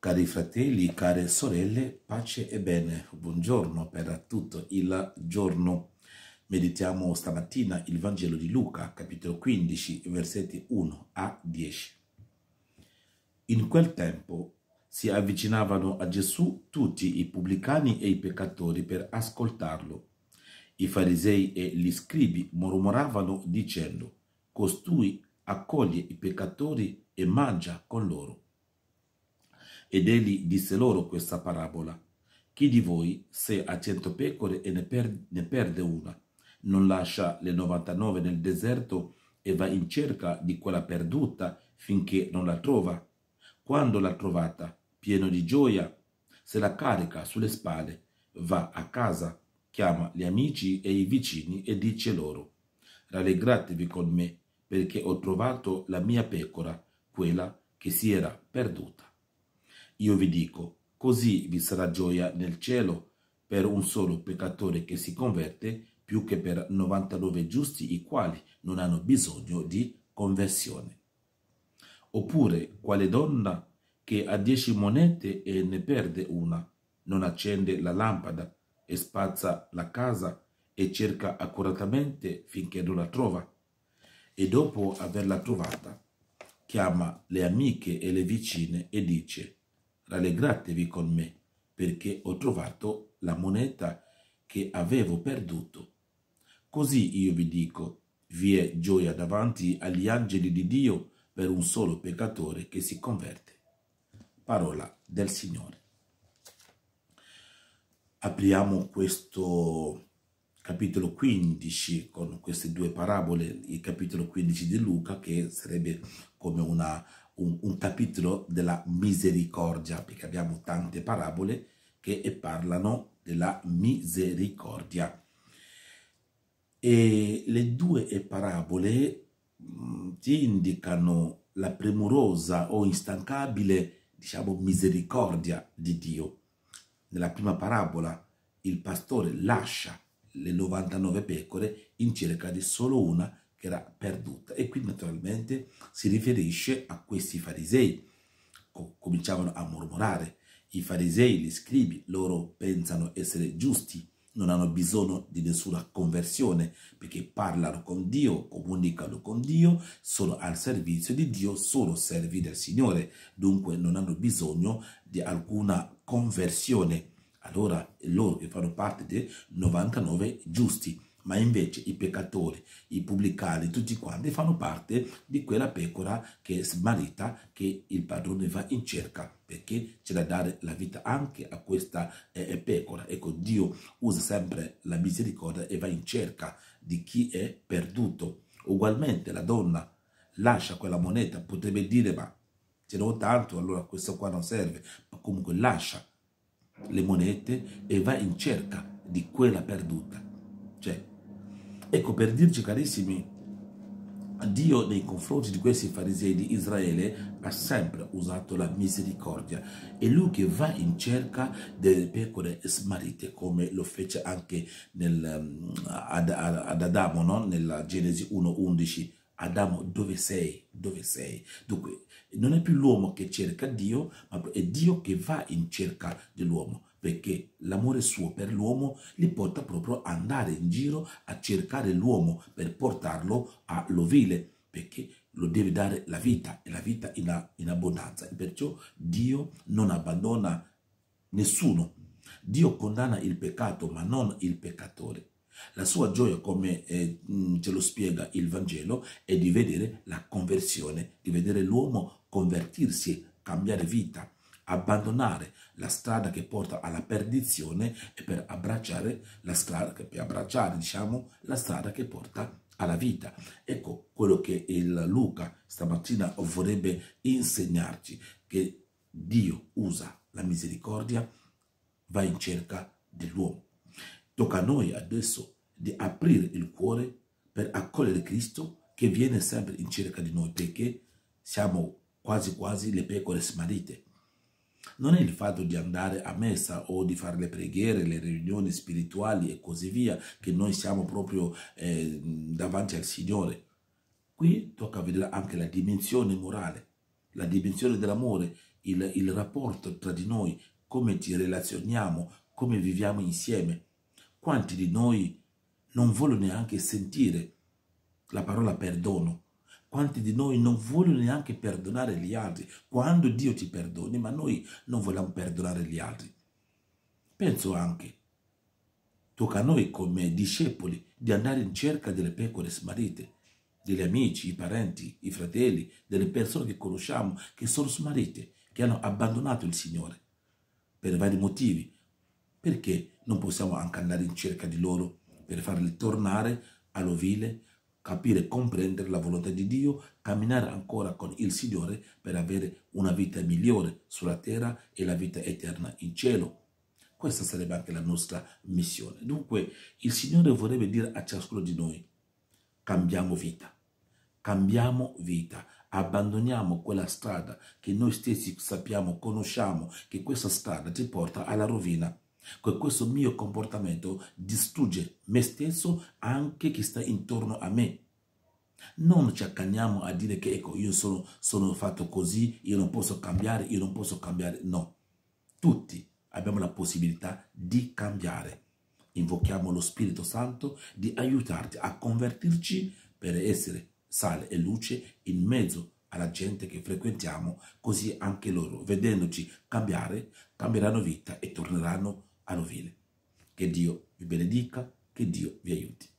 Cari fratelli, care sorelle, pace e bene, buongiorno per tutto il giorno. Meditiamo stamattina il Vangelo di Luca, capitolo 15, versetti 1 a 10. In quel tempo si avvicinavano a Gesù tutti i pubblicani e i peccatori per ascoltarlo. I farisei e gli scribi mormoravano dicendo, costui accoglie i peccatori e mangia con loro. Ed egli disse loro questa parabola. Chi di voi, se ha cento pecore e ne, per ne perde una, non lascia le 99 nel deserto e va in cerca di quella perduta finché non la trova? Quando l'ha trovata, pieno di gioia, se la carica sulle spalle, va a casa, chiama gli amici e i vicini e dice loro, rallegratevi con me perché ho trovato la mia pecora, quella che si era perduta. Io vi dico, così vi sarà gioia nel cielo per un solo peccatore che si converte, più che per 99 giusti i quali non hanno bisogno di conversione. Oppure, quale donna che ha dieci monete e ne perde una, non accende la lampada e spazza la casa e cerca accuratamente finché non la trova, e dopo averla trovata chiama le amiche e le vicine e dice rallegratevi con me, perché ho trovato la moneta che avevo perduto. Così io vi dico, vi è gioia davanti agli angeli di Dio per un solo peccatore che si converte. Parola del Signore. Apriamo questo capitolo 15 con queste due parabole, il capitolo 15 di Luca che sarebbe come una un, un capitolo della misericordia, perché abbiamo tante parabole che eh, parlano della misericordia. E le due eh, parabole mm, ti indicano la premurosa o instancabile, diciamo, misericordia di Dio. Nella prima parabola il pastore lascia le 99 pecore in cerca di solo una che era perduta. E qui naturalmente si riferisce a questi farisei, cominciavano a mormorare. I farisei, gli scribi, loro pensano essere giusti, non hanno bisogno di nessuna conversione, perché parlano con Dio, comunicano con Dio, sono al servizio di Dio, sono servi del Signore, dunque non hanno bisogno di alcuna conversione. Allora loro che fanno parte dei 99 giusti ma invece i peccatori, i pubblicani, tutti quanti fanno parte di quella pecora che è smarrita che il padrone va in cerca perché c'è da dare la vita anche a questa eh, eh, pecora. Ecco, Dio usa sempre la misericordia e va in cerca di chi è perduto. Ugualmente la donna lascia quella moneta, potrebbe dire ma ce n'ho tanto, allora questo qua non serve, ma comunque lascia le monete e va in cerca di quella perduta. Cioè, Ecco per dirci carissimi, Dio nei confronti di questi farisei di Israele ha sempre usato la misericordia è lui che va in cerca delle pecore smarrite come lo fece anche nel, mm, ad, ad, Adamo no? nella Genesi 1.11 Adamo dove sei? Dove sei? Dunque non è più l'uomo che cerca Dio ma è Dio che va in cerca dell'uomo perché l'amore suo per l'uomo li porta proprio ad andare in giro a cercare l'uomo per portarlo all'ovile, perché lo deve dare la vita e la vita in, in abbondanza. E perciò Dio non abbandona nessuno. Dio condanna il peccato, ma non il peccatore. La sua gioia, come eh, mm, ce lo spiega il Vangelo, è di vedere la conversione, di vedere l'uomo convertirsi, cambiare vita abbandonare la strada che porta alla perdizione e per abbracciare la strada, per abbracciare, diciamo, la strada che porta alla vita. Ecco quello che il Luca stamattina vorrebbe insegnarci, che Dio usa la misericordia, va in cerca dell'uomo. Tocca a noi adesso di aprire il cuore per accogliere Cristo che viene sempre in cerca di noi perché siamo quasi quasi le pecore smarrite non è il fatto di andare a messa o di fare le preghiere, le riunioni spirituali e così via, che noi siamo proprio eh, davanti al Signore. Qui tocca vedere anche la dimensione morale, la dimensione dell'amore, il, il rapporto tra di noi, come ci relazioniamo, come viviamo insieme. Quanti di noi non vogliono neanche sentire la parola perdono? Quanti di noi non vogliono neanche perdonare gli altri? Quando Dio ti perdoni, ma noi non vogliamo perdonare gli altri. Penso anche, tocca a noi come discepoli di andare in cerca delle pecore smarite, degli amici, i parenti, i fratelli, delle persone che conosciamo, che sono smarite, che hanno abbandonato il Signore, per vari motivi. Perché non possiamo anche andare in cerca di loro per farli tornare all'ovile capire e comprendere la volontà di Dio, camminare ancora con il Signore per avere una vita migliore sulla terra e la vita eterna in cielo. Questa sarebbe anche la nostra missione. Dunque, il Signore vorrebbe dire a ciascuno di noi, cambiamo vita, cambiamo vita, abbandoniamo quella strada che noi stessi sappiamo, conosciamo, che questa strada ti porta alla rovina che questo mio comportamento distrugge me stesso, anche chi sta intorno a me. Non ci accanniamo a dire che ecco, io sono, sono fatto così, io non posso cambiare, io non posso cambiare. No, tutti abbiamo la possibilità di cambiare. Invochiamo lo Spirito Santo di aiutarti a convertirci per essere sale e luce in mezzo alla gente che frequentiamo, così anche loro, vedendoci cambiare, cambieranno vita e torneranno a a Rovile. Che Dio vi benedica, che Dio vi aiuti.